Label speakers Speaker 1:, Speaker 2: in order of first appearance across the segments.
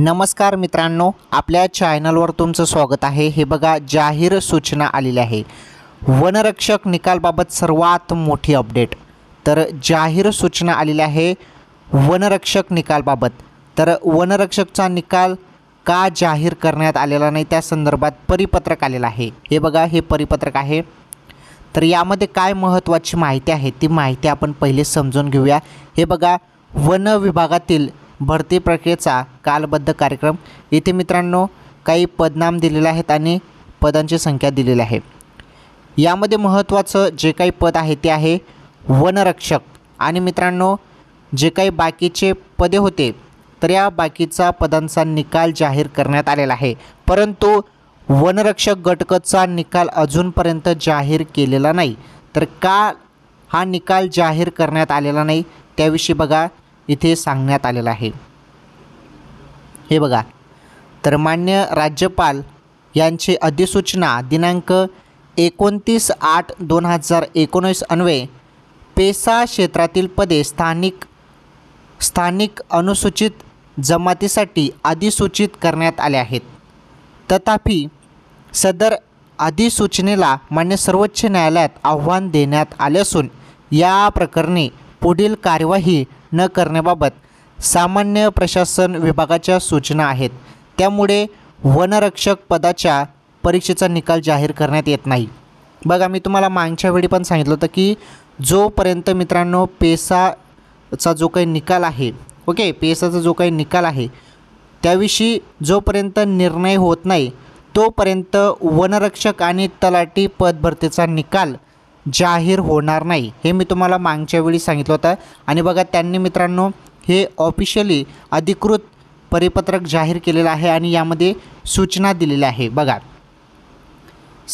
Speaker 1: नमस्कार मित्रांनो आपल्या चॅनलवर तुमचं स्वागत आहे हे बघा जाहीर सूचना आलेली आहे वनरक्षक निकालबाबत सर्वात मोठी अपडेट तर जाहीर सूचना आलेली आहे वनरक्षक निकालबाबत तर वनरक्षकचा निकाल का जाहीर करण्यात आलेला नाही त्या संदर्भात परिपत्रक आलेलं आहे हे बघा हे परिपत्रक आहे तर यामध्ये काय महत्त्वाची माहिती आहे ती माहिती आपण पहिले समजून घेऊया हे बघा वन विभागातील भरती प्रक्रियेचा कालबद्ध कार्यक्रम इथे मित्रांनो काही पदनाम दिलेले आहेत आणि पदांची संख्या दिलेली आहे यामध्ये महत्त्वाचं जे काही पद आहे ते आहे वनरक्षक आणि मित्रांनो जे काही बाकीचे पदे होते तर या बाकीचा पदांचा निकाल जाहीर करण्यात आलेला आहे परंतु वनरक्षक गटकचा निकाल अजूनपर्यंत जाहीर केलेला नाही तर का हा निकाल जाहीर करण्यात आलेला नाही त्याविषयी बघा इथे सांगण्यात आलेलं आहे हे बघा तर मान्य राज्यपाल यांची अधिसूचना दिनांक एकोणतीस आठ दोन हजार एकोणीस अन्वये पेसा क्षेत्रातील पदे स्थानिक स्थानिक अनुसूचित जमातीसाठी अधिसूचित करण्यात आले आहेत तथापि सदर अधिसूचनेला मान्य सर्वोच्च न्यायालयात आव्हान देण्यात आले असून या प्रकरणी पुढील कार्यवाही न करण्याबाबत सामान्य प्रशासन विभागाच्या सूचना आहेत त्यामुळे वनरक्षक पदाच्या परीक्षेचा निकाल जाहीर करण्यात येत नाही बघा मी तुम्हाला मागच्या वेळी पण सांगितलं होतं की जोपर्यंत मित्रांनो पेसाचा जो काही निकाल आहे ओके पेसाचा जो काही निकाल आहे त्याविषयी जोपर्यंत निर्णय होत नाही तोपर्यंत वनरक्षक आणि तलाठी पदभरतीचा निकाल जाहीर होणार नाही हे मी तुम्हाला मागच्या वेळी सांगितलं होतं आणि बघा त्यांनी मित्रांनो हे ऑफिशियली अधिकृत परिपत्रक जाहीर केलेलं आहे आणि यामध्ये सूचना दिलेल्या आहे बघा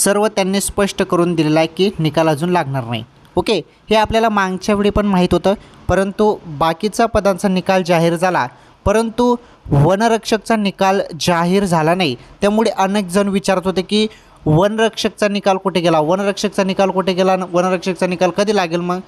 Speaker 1: सर्व त्यांनी स्पष्ट करून दिलेलं आहे की निकाल अजून लागणार नाही ओके हे आपल्याला मागच्या वेळी पण माहीत होतं परंतु बाकीचा पदांचा निकाल जाहीर झाला परंतु वनरक्षकचा निकाल जाहीर झाला नाही त्यामुळे अनेक जण विचारत होते की वनरक्षकचा निकाल कुठे गेला वनरक्षकचा निकाल कुठे गेला वनरक्षकचा निकाल कधी लागेल मग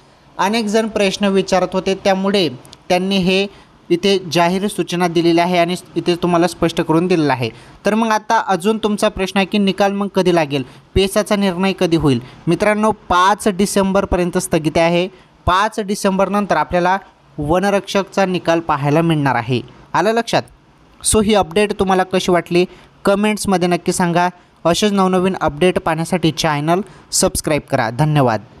Speaker 1: अनेक जण प्रश्न विचारत होते त्यामुळे त्यांनी हे इथे जाहीर सूचना दिलेली आहे आणि इथे तुम्हाला स्पष्ट करून दिलेलं आहे तर मग आता अजून तुमचा प्रश्न आहे की निकाल मग कधी लागेल पेसाचा निर्णय कधी होईल मित्रांनो पाच डिसेंबरपर्यंत स्थगित आहे पाच डिसेंबरनंतर आपल्याला वनरक्षकचा निकाल पाहायला मिळणार आहे आलं लक्षात सो ही अपडेट तुम्हाला कशी वाटली कमेंट्समध्ये नक्की सांगा असेच नवनवीन अपडेट पाहण्यासाठी चॅनल सबस्क्राईब करा धन्यवाद